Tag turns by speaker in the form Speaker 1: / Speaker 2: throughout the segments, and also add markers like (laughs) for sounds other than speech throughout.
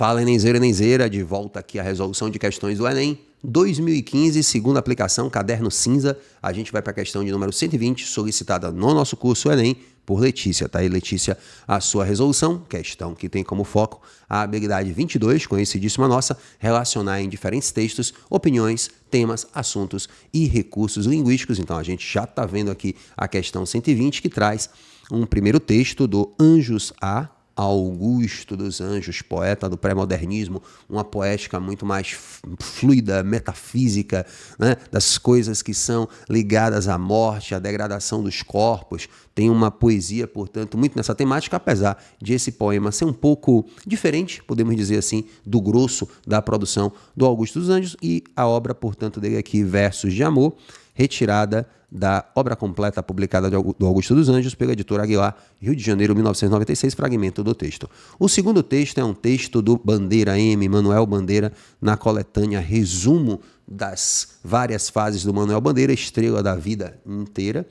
Speaker 1: Fala Enenzeira Enenzeira, de volta aqui à resolução de questões do Enem. 2015, segunda aplicação, caderno cinza. A gente vai para a questão de número 120, solicitada no nosso curso Enem por Letícia. Tá aí, Letícia, a sua resolução, questão que tem como foco a habilidade 22, conhecidíssima nossa, relacionar em diferentes textos opiniões, temas, assuntos e recursos linguísticos. Então a gente já está vendo aqui a questão 120, que traz um primeiro texto do Anjos A, Augusto dos Anjos, poeta do pré-modernismo, uma poética muito mais fluida, metafísica, né? das coisas que são ligadas à morte, à degradação dos corpos. Tem uma poesia, portanto, muito nessa temática, apesar de esse poema ser um pouco diferente, podemos dizer assim, do grosso da produção do Augusto dos Anjos e a obra, portanto, dele aqui, Versos de Amor, retirada da obra completa publicada do Augusto dos Anjos pela editora Aguilar, Rio de Janeiro, 1996, fragmento do texto. O segundo texto é um texto do Bandeira M, Manuel Bandeira, na coletânea Resumo das várias fases do Manuel Bandeira, estrela da vida inteira.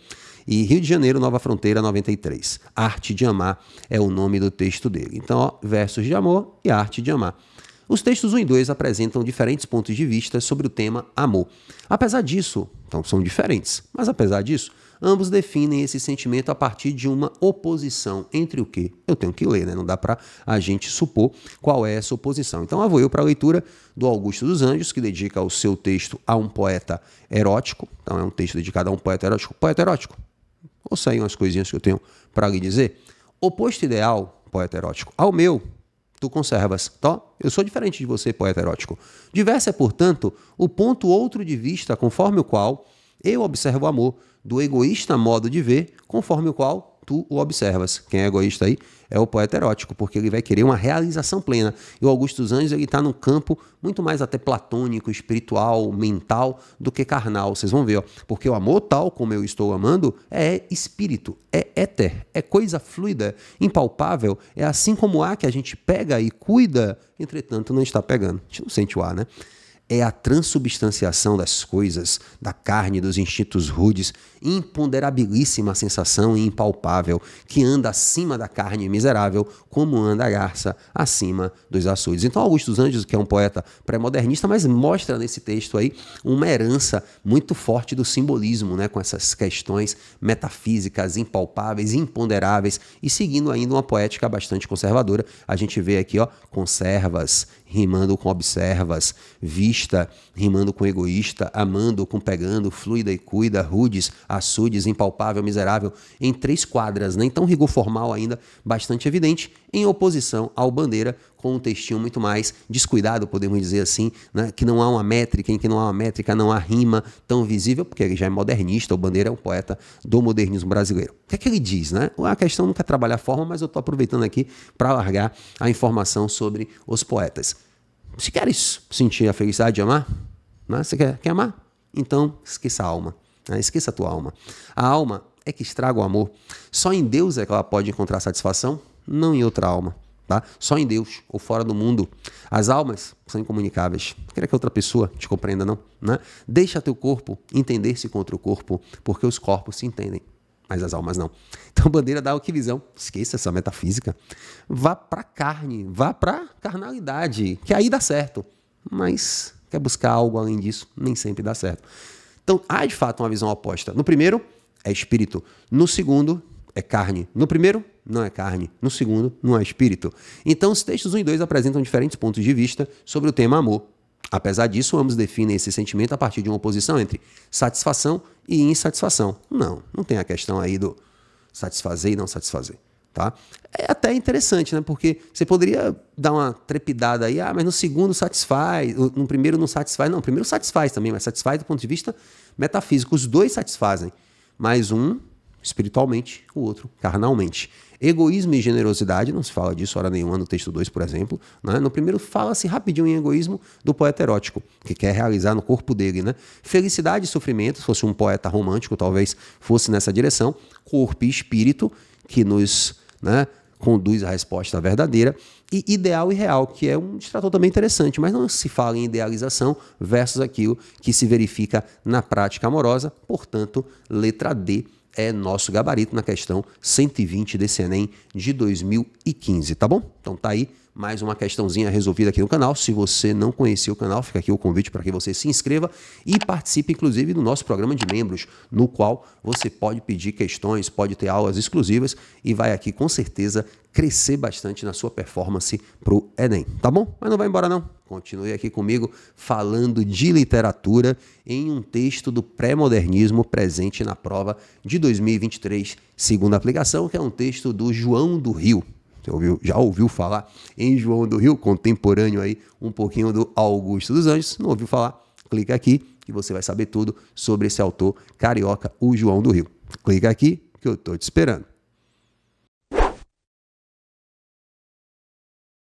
Speaker 1: E Rio de Janeiro, Nova Fronteira, 93. Arte de Amar é o nome do texto dele. Então, ó, versos de amor e arte de amar. Os textos 1 e 2 apresentam diferentes pontos de vista sobre o tema amor. Apesar disso, então são diferentes, mas apesar disso, ambos definem esse sentimento a partir de uma oposição entre o que eu tenho que ler, né? Não dá para a gente supor qual é essa oposição. Então, lá vou eu para a leitura do Augusto dos Anjos, que dedica o seu texto a um poeta erótico. Então, é um texto dedicado a um poeta erótico. Poeta erótico. Ou sair umas coisinhas que eu tenho para lhe dizer. Oposto ideal, poeta erótico, ao meu, Tu conservas, tá? Eu sou diferente de você, poeta erótico. Diverso é, portanto, o ponto outro de vista conforme o qual eu observo o amor, do egoísta modo de ver, conforme o qual tu o observas. Quem é egoísta aí é o poeta erótico, porque ele vai querer uma realização plena. E o Augusto dos Anjos ele está num campo muito mais até platônico, espiritual, mental do que carnal. Vocês vão ver, ó. porque o amor tal como eu estou amando é espírito, é éter, é coisa fluida, impalpável. É assim como o ar que a gente pega e cuida, entretanto não está pegando. A gente não sente o ar, né? é a transubstanciação das coisas, da carne, dos instintos rudes, imponderabilíssima sensação e impalpável, que anda acima da carne miserável, como anda a garça acima dos açudes. Então, Augusto dos Anjos, que é um poeta pré-modernista, mas mostra nesse texto aí uma herança muito forte do simbolismo, né, com essas questões metafísicas, impalpáveis, imponderáveis, e seguindo ainda uma poética bastante conservadora. A gente vê aqui, ó, conservas rimando com observas, visto egoísta, rimando com egoísta, amando com pegando, fluida e cuida, rudes, açudes, impalpável, miserável, em três quadras, nem né? tão rigor formal ainda, bastante evidente, em oposição ao Bandeira, com um textinho muito mais descuidado, podemos dizer assim, né? que não há uma métrica, em que não há uma métrica, não há rima tão visível, porque ele já é modernista, o Bandeira é um poeta do modernismo brasileiro. O que é que ele diz? Né? A questão não quer trabalhar forma, mas eu estou aproveitando aqui para largar a informação sobre os poetas. Se queres sentir a felicidade de amar, né? você quer, quer amar? Então esqueça a alma. Né? Esqueça a tua alma. A alma é que estraga o amor. Só em Deus é que ela pode encontrar satisfação, não em outra alma. Tá? Só em Deus ou fora do mundo. As almas são incomunicáveis. Não que outra pessoa te compreenda, não. Né? Deixa teu corpo entender-se contra o corpo, porque os corpos se entendem mas as almas não. (laughs) Então, bandeira da visão esqueça essa metafísica. Vá para carne, vá para carnalidade, que aí dá certo. Mas quer buscar algo além disso, nem sempre dá certo. Então, há de fato uma visão oposta. No primeiro, é espírito. No segundo, é carne. No primeiro, não é carne. No segundo, não é espírito. Então, os textos 1 e 2 apresentam diferentes pontos de vista sobre o tema amor Apesar disso, ambos definem esse sentimento a partir de uma oposição entre satisfação e insatisfação. Não, não tem a questão aí do satisfazer e não satisfazer. Tá? É até interessante, né? Porque você poderia dar uma trepidada aí, ah, mas no segundo satisfaz, no primeiro não satisfaz. Não, o primeiro satisfaz também, mas satisfaz do ponto de vista metafísico. Os dois satisfazem, mas um espiritualmente, o outro carnalmente. Egoísmo e generosidade, não se fala disso hora nenhuma no texto 2, por exemplo. Né? No primeiro, fala-se rapidinho em egoísmo do poeta erótico, que quer realizar no corpo dele. Né? Felicidade e sofrimento, se fosse um poeta romântico, talvez fosse nessa direção. Corpo e espírito, que nos né, conduz à resposta verdadeira. E ideal e real, que é um distrator também interessante, mas não se fala em idealização versus aquilo que se verifica na prática amorosa. Portanto, letra D é nosso gabarito na questão 120 desse Enem de 2015, tá bom? Então tá aí mais uma questãozinha resolvida aqui no canal. Se você não conhecia o canal, fica aqui o convite para que você se inscreva e participe, inclusive, do nosso programa de membros, no qual você pode pedir questões, pode ter aulas exclusivas e vai aqui com certeza crescer bastante na sua performance para o Enem, tá bom? Mas não vai embora não. Continue aqui comigo falando de literatura em um texto do pré-modernismo presente na prova de 2023, segunda aplicação, que é um texto do João do Rio. Você ouviu, já ouviu falar em João do Rio, contemporâneo aí, um pouquinho do Augusto dos Anjos. Não ouviu falar? Clica aqui que você vai saber tudo sobre esse autor carioca, o João do Rio. Clica aqui que eu estou te esperando.